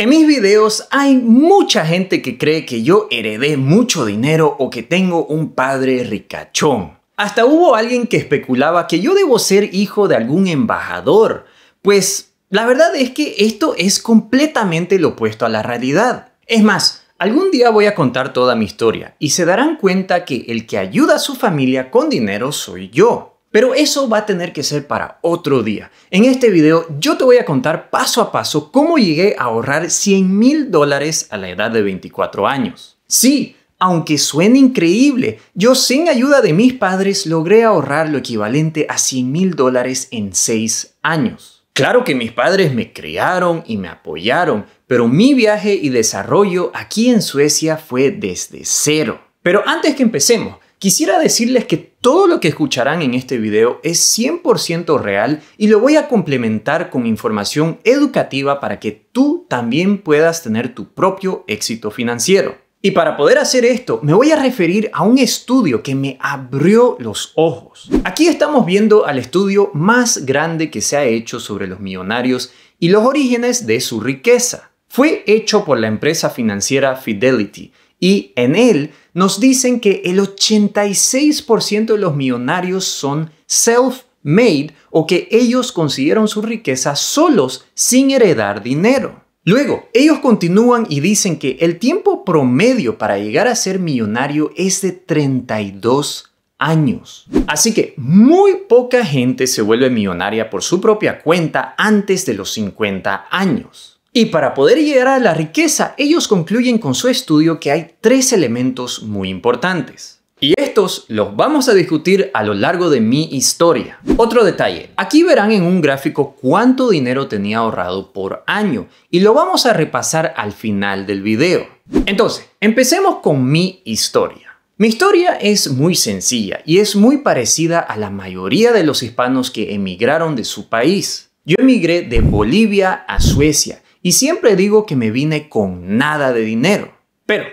En mis videos hay mucha gente que cree que yo heredé mucho dinero o que tengo un padre ricachón. Hasta hubo alguien que especulaba que yo debo ser hijo de algún embajador. Pues la verdad es que esto es completamente lo opuesto a la realidad. Es más, algún día voy a contar toda mi historia y se darán cuenta que el que ayuda a su familia con dinero soy yo. Pero eso va a tener que ser para otro día. En este video yo te voy a contar paso a paso cómo llegué a ahorrar 100 mil dólares a la edad de 24 años. Sí, aunque suene increíble, yo sin ayuda de mis padres logré ahorrar lo equivalente a 100 mil dólares en 6 años. Claro que mis padres me criaron y me apoyaron, pero mi viaje y desarrollo aquí en Suecia fue desde cero. Pero antes que empecemos, Quisiera decirles que todo lo que escucharán en este video es 100% real y lo voy a complementar con información educativa para que tú también puedas tener tu propio éxito financiero. Y para poder hacer esto, me voy a referir a un estudio que me abrió los ojos. Aquí estamos viendo al estudio más grande que se ha hecho sobre los millonarios y los orígenes de su riqueza. Fue hecho por la empresa financiera Fidelity y en él nos dicen que el 86% de los millonarios son self-made o que ellos consiguieron su riqueza solos sin heredar dinero. Luego, ellos continúan y dicen que el tiempo promedio para llegar a ser millonario es de 32 años. Así que muy poca gente se vuelve millonaria por su propia cuenta antes de los 50 años. Y para poder llegar a la riqueza, ellos concluyen con su estudio que hay tres elementos muy importantes. Y estos los vamos a discutir a lo largo de mi historia. Otro detalle, aquí verán en un gráfico cuánto dinero tenía ahorrado por año y lo vamos a repasar al final del video. Entonces, empecemos con mi historia. Mi historia es muy sencilla y es muy parecida a la mayoría de los hispanos que emigraron de su país. Yo emigré de Bolivia a Suecia y siempre digo que me vine con nada de dinero. Pero,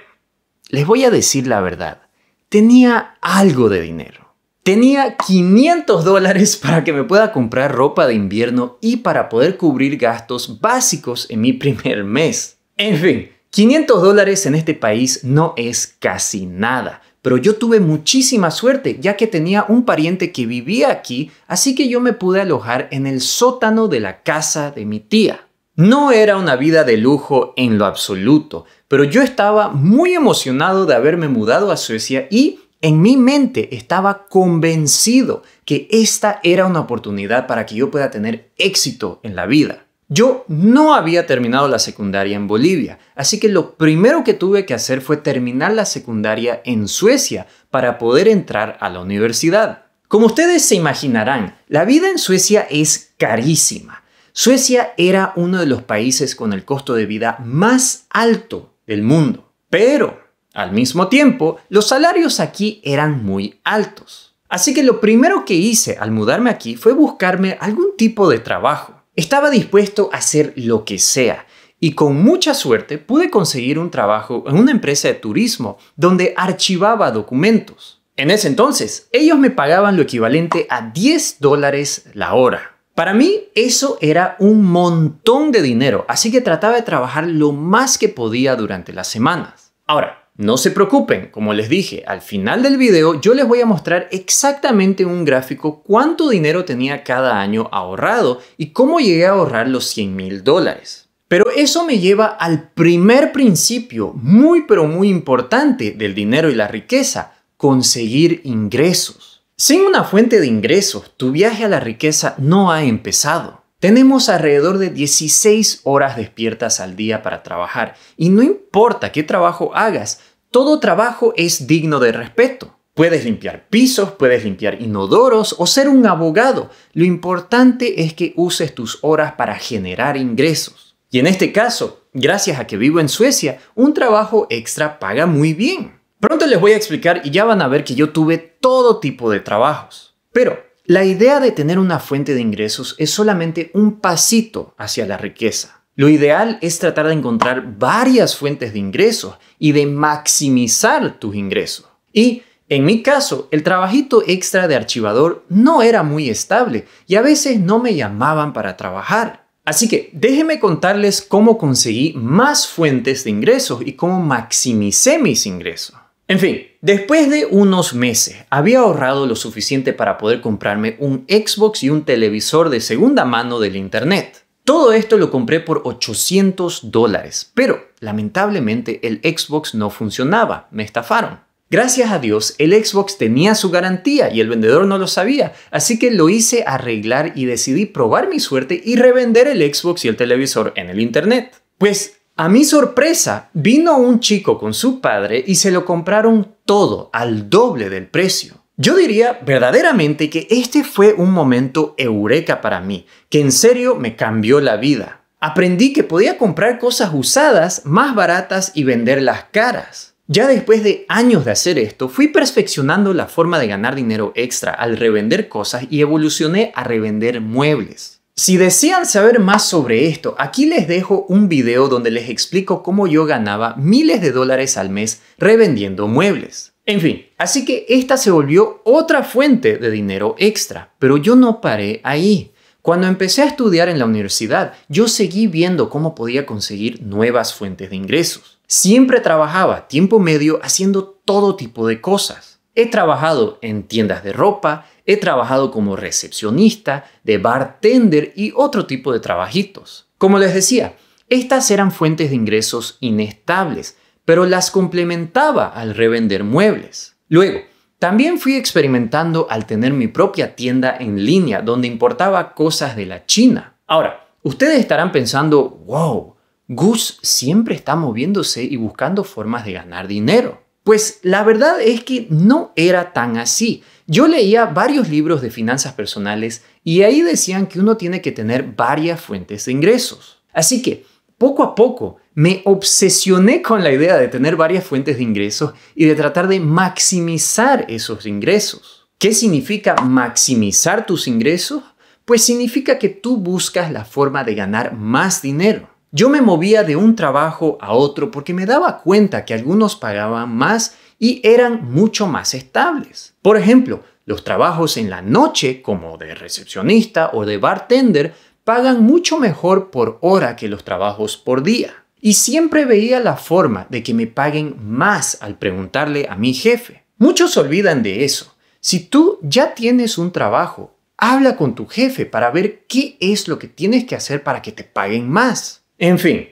les voy a decir la verdad, tenía algo de dinero. Tenía 500 dólares para que me pueda comprar ropa de invierno y para poder cubrir gastos básicos en mi primer mes. En fin, 500 dólares en este país no es casi nada, pero yo tuve muchísima suerte ya que tenía un pariente que vivía aquí, así que yo me pude alojar en el sótano de la casa de mi tía. No era una vida de lujo en lo absoluto, pero yo estaba muy emocionado de haberme mudado a Suecia y en mi mente estaba convencido que esta era una oportunidad para que yo pueda tener éxito en la vida. Yo no había terminado la secundaria en Bolivia, así que lo primero que tuve que hacer fue terminar la secundaria en Suecia para poder entrar a la universidad. Como ustedes se imaginarán, la vida en Suecia es carísima. Suecia era uno de los países con el costo de vida más alto del mundo, pero al mismo tiempo los salarios aquí eran muy altos. Así que lo primero que hice al mudarme aquí fue buscarme algún tipo de trabajo. Estaba dispuesto a hacer lo que sea y con mucha suerte pude conseguir un trabajo en una empresa de turismo donde archivaba documentos. En ese entonces, ellos me pagaban lo equivalente a 10 dólares la hora, para mí eso era un montón de dinero, así que trataba de trabajar lo más que podía durante las semanas. Ahora, no se preocupen, como les dije, al final del video yo les voy a mostrar exactamente un gráfico cuánto dinero tenía cada año ahorrado y cómo llegué a ahorrar los 100 mil dólares. Pero eso me lleva al primer principio muy pero muy importante del dinero y la riqueza, conseguir ingresos. Sin una fuente de ingresos, tu viaje a la riqueza no ha empezado. Tenemos alrededor de 16 horas despiertas al día para trabajar y no importa qué trabajo hagas, todo trabajo es digno de respeto. Puedes limpiar pisos, puedes limpiar inodoros o ser un abogado. Lo importante es que uses tus horas para generar ingresos. Y en este caso, gracias a que vivo en Suecia, un trabajo extra paga muy bien. Pronto les voy a explicar y ya van a ver que yo tuve todo tipo de trabajos. Pero la idea de tener una fuente de ingresos es solamente un pasito hacia la riqueza. Lo ideal es tratar de encontrar varias fuentes de ingresos y de maximizar tus ingresos. Y en mi caso, el trabajito extra de archivador no era muy estable y a veces no me llamaban para trabajar. Así que déjenme contarles cómo conseguí más fuentes de ingresos y cómo maximicé mis ingresos. En fin, después de unos meses había ahorrado lo suficiente para poder comprarme un Xbox y un televisor de segunda mano del Internet. Todo esto lo compré por 800 dólares, pero lamentablemente el Xbox no funcionaba, me estafaron. Gracias a Dios, el Xbox tenía su garantía y el vendedor no lo sabía, así que lo hice arreglar y decidí probar mi suerte y revender el Xbox y el televisor en el Internet. Pues a mi sorpresa, vino un chico con su padre y se lo compraron todo al doble del precio. Yo diría verdaderamente que este fue un momento eureka para mí, que en serio me cambió la vida. Aprendí que podía comprar cosas usadas más baratas y venderlas caras. Ya después de años de hacer esto, fui perfeccionando la forma de ganar dinero extra al revender cosas y evolucioné a revender muebles. Si desean saber más sobre esto, aquí les dejo un video donde les explico cómo yo ganaba miles de dólares al mes revendiendo muebles. En fin, así que esta se volvió otra fuente de dinero extra, pero yo no paré ahí. Cuando empecé a estudiar en la universidad, yo seguí viendo cómo podía conseguir nuevas fuentes de ingresos. Siempre trabajaba tiempo medio haciendo todo tipo de cosas. He trabajado en tiendas de ropa, He trabajado como recepcionista, de bartender y otro tipo de trabajitos. Como les decía, estas eran fuentes de ingresos inestables, pero las complementaba al revender muebles. Luego, también fui experimentando al tener mi propia tienda en línea donde importaba cosas de la China. Ahora, ustedes estarán pensando, wow, Gus siempre está moviéndose y buscando formas de ganar dinero. Pues la verdad es que no era tan así. Yo leía varios libros de finanzas personales y ahí decían que uno tiene que tener varias fuentes de ingresos. Así que, poco a poco, me obsesioné con la idea de tener varias fuentes de ingresos y de tratar de maximizar esos ingresos. ¿Qué significa maximizar tus ingresos? Pues significa que tú buscas la forma de ganar más dinero. Yo me movía de un trabajo a otro porque me daba cuenta que algunos pagaban más y eran mucho más estables. Por ejemplo, los trabajos en la noche, como de recepcionista o de bartender, pagan mucho mejor por hora que los trabajos por día. Y siempre veía la forma de que me paguen más al preguntarle a mi jefe. Muchos olvidan de eso. Si tú ya tienes un trabajo, habla con tu jefe para ver qué es lo que tienes que hacer para que te paguen más. En fin,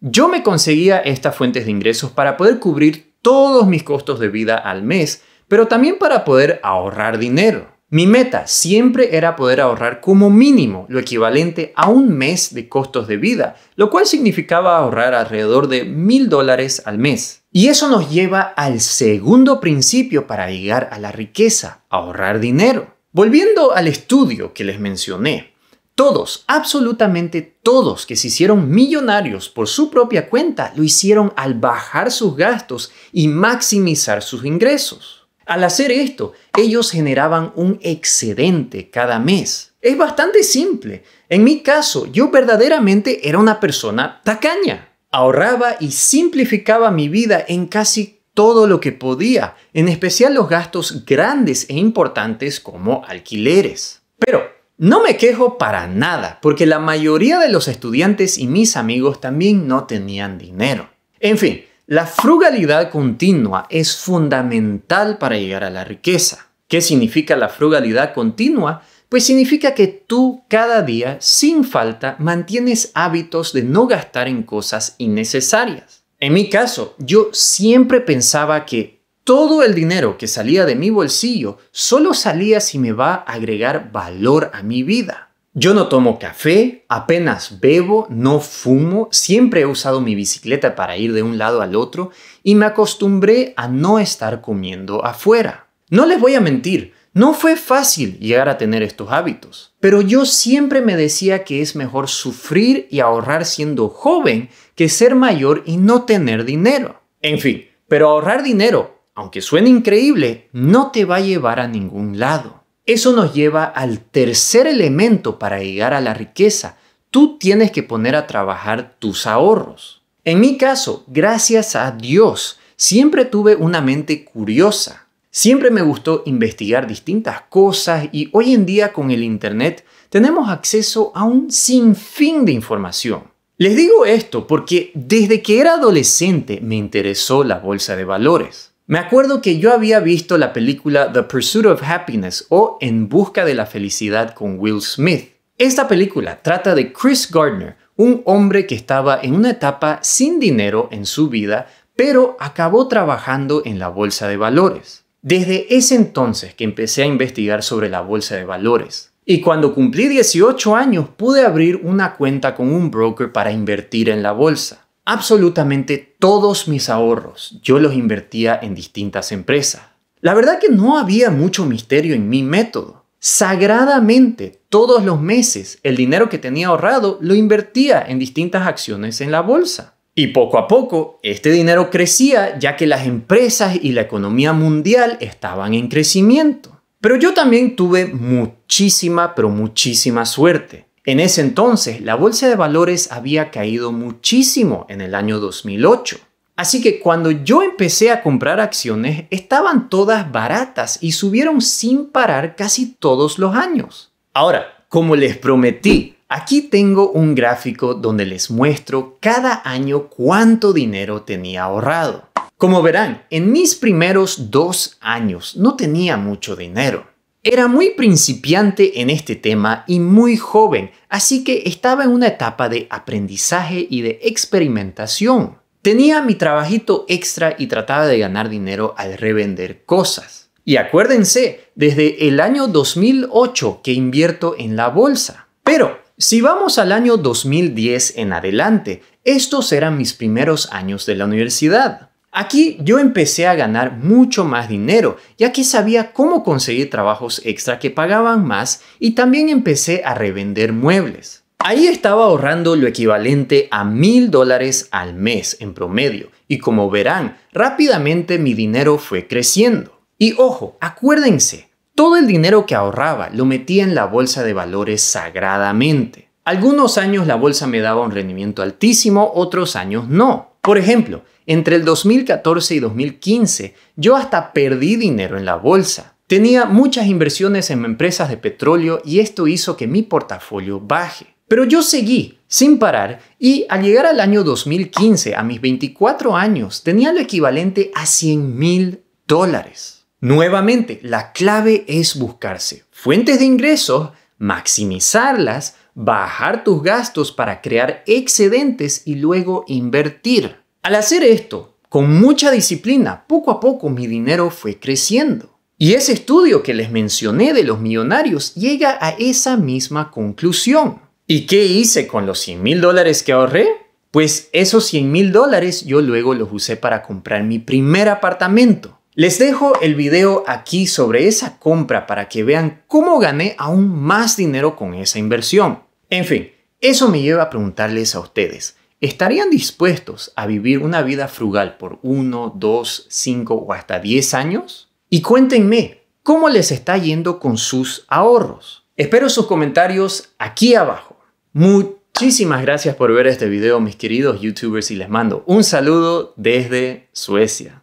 yo me conseguía estas fuentes de ingresos para poder cubrir todos mis costos de vida al mes, pero también para poder ahorrar dinero. Mi meta siempre era poder ahorrar como mínimo lo equivalente a un mes de costos de vida, lo cual significaba ahorrar alrededor de mil dólares al mes. Y eso nos lleva al segundo principio para llegar a la riqueza, ahorrar dinero. Volviendo al estudio que les mencioné, todos, absolutamente todos que se hicieron millonarios por su propia cuenta, lo hicieron al bajar sus gastos y maximizar sus ingresos. Al hacer esto, ellos generaban un excedente cada mes. Es bastante simple. En mi caso, yo verdaderamente era una persona tacaña. Ahorraba y simplificaba mi vida en casi todo lo que podía, en especial los gastos grandes e importantes como alquileres. Pero no me quejo para nada, porque la mayoría de los estudiantes y mis amigos también no tenían dinero. En fin, la frugalidad continua es fundamental para llegar a la riqueza. ¿Qué significa la frugalidad continua? Pues significa que tú cada día, sin falta, mantienes hábitos de no gastar en cosas innecesarias. En mi caso, yo siempre pensaba que todo el dinero que salía de mi bolsillo solo salía si me va a agregar valor a mi vida. Yo no tomo café, apenas bebo, no fumo, siempre he usado mi bicicleta para ir de un lado al otro y me acostumbré a no estar comiendo afuera. No les voy a mentir, no fue fácil llegar a tener estos hábitos, pero yo siempre me decía que es mejor sufrir y ahorrar siendo joven que ser mayor y no tener dinero. En fin, pero ahorrar dinero aunque suene increíble, no te va a llevar a ningún lado. Eso nos lleva al tercer elemento para llegar a la riqueza. Tú tienes que poner a trabajar tus ahorros. En mi caso, gracias a Dios, siempre tuve una mente curiosa. Siempre me gustó investigar distintas cosas y hoy en día con el Internet tenemos acceso a un sinfín de información. Les digo esto porque desde que era adolescente me interesó la bolsa de valores. Me acuerdo que yo había visto la película The Pursuit of Happiness o En Busca de la Felicidad con Will Smith. Esta película trata de Chris Gardner, un hombre que estaba en una etapa sin dinero en su vida, pero acabó trabajando en la bolsa de valores. Desde ese entonces que empecé a investigar sobre la bolsa de valores. Y cuando cumplí 18 años pude abrir una cuenta con un broker para invertir en la bolsa absolutamente todos mis ahorros yo los invertía en distintas empresas. La verdad que no había mucho misterio en mi método. Sagradamente, todos los meses, el dinero que tenía ahorrado lo invertía en distintas acciones en la bolsa. Y poco a poco, este dinero crecía ya que las empresas y la economía mundial estaban en crecimiento. Pero yo también tuve muchísima, pero muchísima suerte. En ese entonces, la bolsa de valores había caído muchísimo en el año 2008. Así que cuando yo empecé a comprar acciones, estaban todas baratas y subieron sin parar casi todos los años. Ahora, como les prometí, aquí tengo un gráfico donde les muestro cada año cuánto dinero tenía ahorrado. Como verán, en mis primeros dos años no tenía mucho dinero. Era muy principiante en este tema y muy joven, así que estaba en una etapa de aprendizaje y de experimentación. Tenía mi trabajito extra y trataba de ganar dinero al revender cosas. Y acuérdense, desde el año 2008 que invierto en la bolsa. Pero si vamos al año 2010 en adelante, estos eran mis primeros años de la universidad. Aquí yo empecé a ganar mucho más dinero, ya que sabía cómo conseguir trabajos extra que pagaban más y también empecé a revender muebles. Ahí estaba ahorrando lo equivalente a mil dólares al mes en promedio y como verán, rápidamente mi dinero fue creciendo. Y ojo, acuérdense, todo el dinero que ahorraba lo metía en la bolsa de valores sagradamente. Algunos años la bolsa me daba un rendimiento altísimo, otros años no. Por ejemplo, entre el 2014 y 2015 yo hasta perdí dinero en la bolsa. Tenía muchas inversiones en empresas de petróleo y esto hizo que mi portafolio baje. Pero yo seguí sin parar y al llegar al año 2015, a mis 24 años, tenía lo equivalente a 100 mil dólares. Nuevamente, la clave es buscarse fuentes de ingresos, maximizarlas, bajar tus gastos para crear excedentes y luego invertir. Al hacer esto, con mucha disciplina, poco a poco mi dinero fue creciendo. Y ese estudio que les mencioné de los millonarios llega a esa misma conclusión. ¿Y qué hice con los 100 mil dólares que ahorré? Pues esos 100 mil dólares yo luego los usé para comprar mi primer apartamento. Les dejo el video aquí sobre esa compra para que vean cómo gané aún más dinero con esa inversión. En fin, eso me lleva a preguntarles a ustedes, ¿Estarían dispuestos a vivir una vida frugal por 1, 2, 5 o hasta 10 años? Y cuéntenme, ¿cómo les está yendo con sus ahorros? Espero sus comentarios aquí abajo. Muchísimas gracias por ver este video, mis queridos youtubers, y les mando un saludo desde Suecia.